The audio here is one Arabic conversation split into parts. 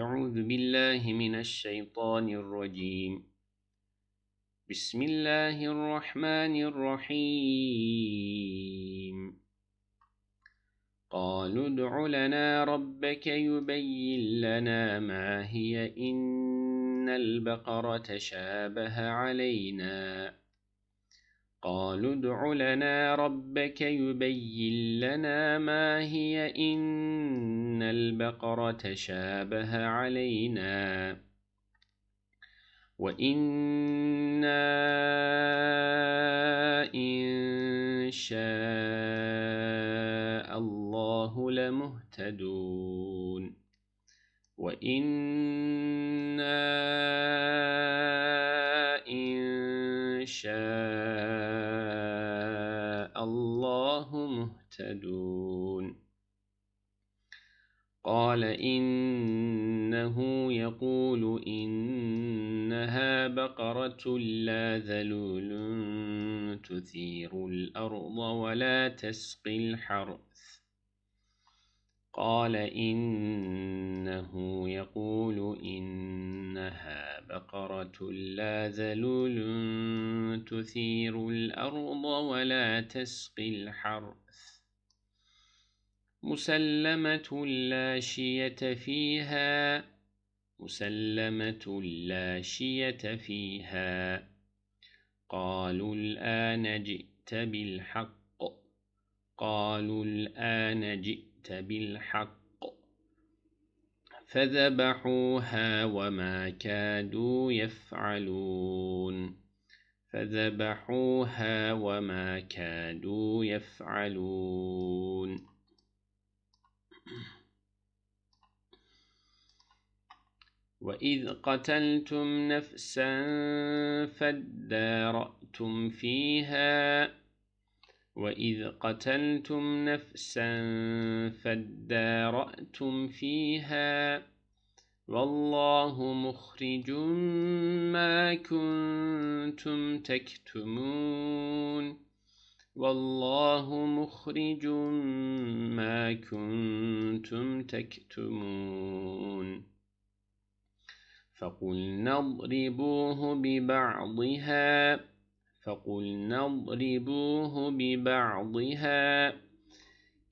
أعوذ بالله من الشيطان الرجيم بسم الله الرحمن الرحيم قالوا ادع لنا ربك يبين لنا ما هي إن البقرة شابه علينا قالوا ادع لنا ربك يبين لنا ما هي إن البقرة تشابه علينا وإنا إن شاء الله لمهتدون وإنا تهتدون قال إنه يقول إنها بقرة لا ذلول تثير الأرض ولا تسقي الحرث قال إنه يقول إنها بقرة لا ذلول تثير الأرض ولا تسقي الحرث مسلمة لا شية فيها مسلمة لا شية فيها قالوا الآن جئت بالحق قالوا الآن جئت بالحق فذبحوها وما كادوا يفعلون فذبحوها وما كادوا يفعلون وإذ قتلتم نفسا فادارأتم فيها وإذ قتلتم نفسا فادارأتم فيها والله مخرج ما كنتم تكتمون والله مخرج ما كنتم تكتمون فقلنا اضربوه ببعضها فقلنا اضربوه ببعضها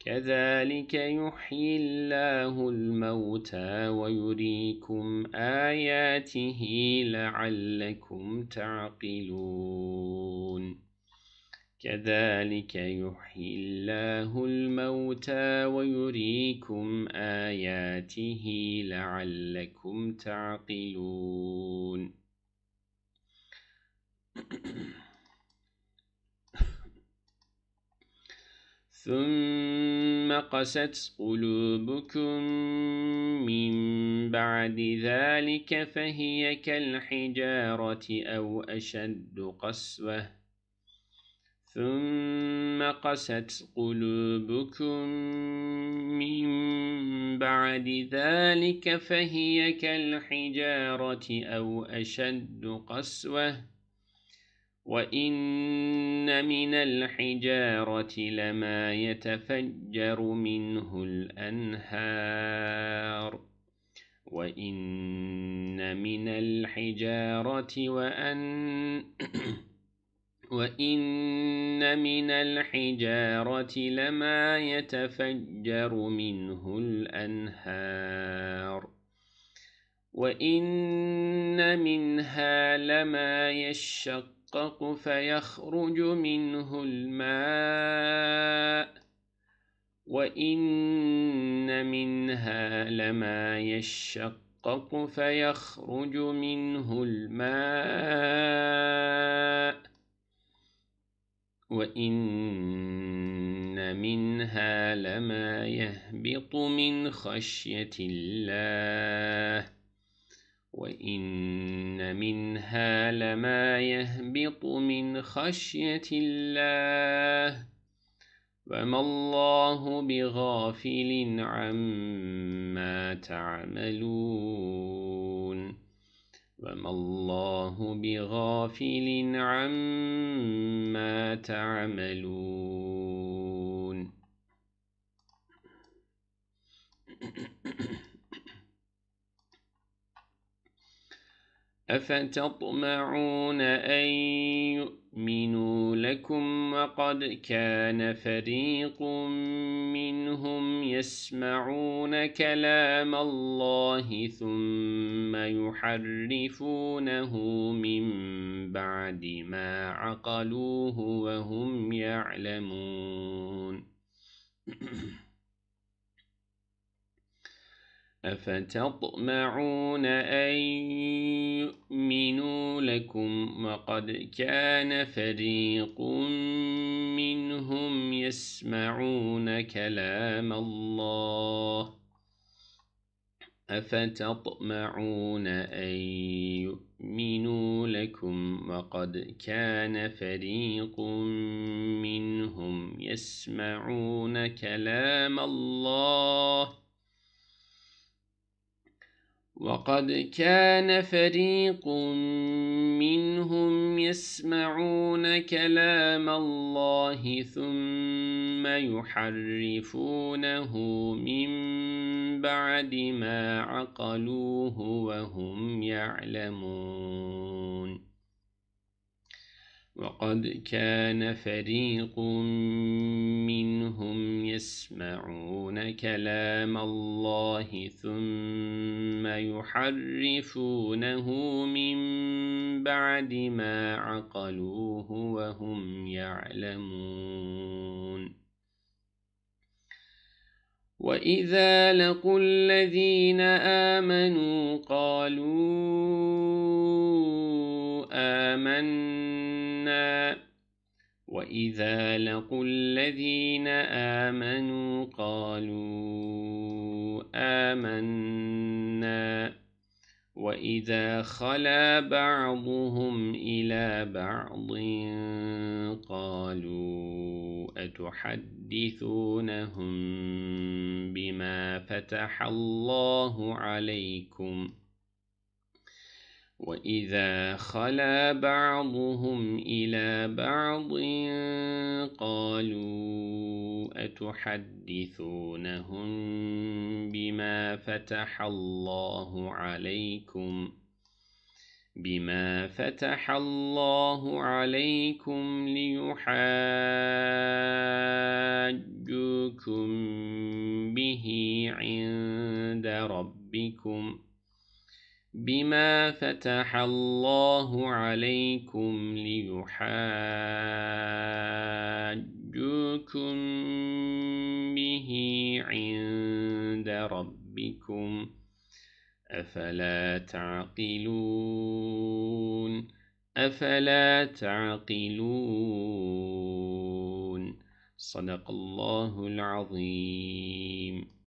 كذلك يحيي الله الموتى ويريكم آياته لعلكم تعقلون كذلك يحيي الله الموتى ويريكم آياته لعلكم تعقلون ثم قست قلوبكم من بعد ذلك فهي كالحجارة أو أشد قسوةً ثم قست قلوبكم من بعد ذلك فهي كالحجارة أو أشد قسوة وإن من الحجارة لما يتفجر منه الأنهار وإن من الحجارة وأن وإن من الحجارة لما يتفجر منه الأنهار وإن منها لما يشقق فيخرج منه الماء وإن منها لما يشقق فيخرج منه الماء وإن منها لما يهبط من خشية الله وإن منها لما يهبط من خشية الله وما الله بغافل عما تعملون وما الله بغافل عما تعملون أفتطمعون أن يؤمنوا لكم وقد كان فريق منهم يسمعون كلام الله ثم يحرفونه من بعد ما عقلوه وهم يعلمون أفتطمعون أن يؤمنوا لكم وقد كان فريق منهم يسمعون كلام الله أفتطمعون أن يؤمنوا لكم وقد كان فريق منهم يسمعون كلام الله ۖ وقد كان فريق منهم يسمعون كلام الله ثم يحرفونه من بعد ما عقلوه وهم يعلمون وقد كان فريق منهم يسمعون يَسْمَعُونَ كَلَامَ اللَّهِ ثُمَّ يُحَرِّفُونَهُ مِنْ بَعْدِ مَا عَقَلُوهُ وَهُمْ يَعْلَمُونَ وَإِذَا لَقُوا الَّذِينَ آمَنُوا قَالُوا آمَنَّا وإذا لقوا الذين آمنوا قالوا آمنا وإذا خلا بعضهم إلى بعض قالوا أتحدثونهم بما فتح الله عليكم ۖ وإذا خلا بعضهم إلى بعض قالوا أتحدثونهم بما فتح الله عليكم بما فتح الله عليكم ليحاجوكم به عند ربكم ۖ بما فتح الله عليكم ليحاجوكم به عند ربكم أفلا تعقلون أفلا تعقلون صدق الله العظيم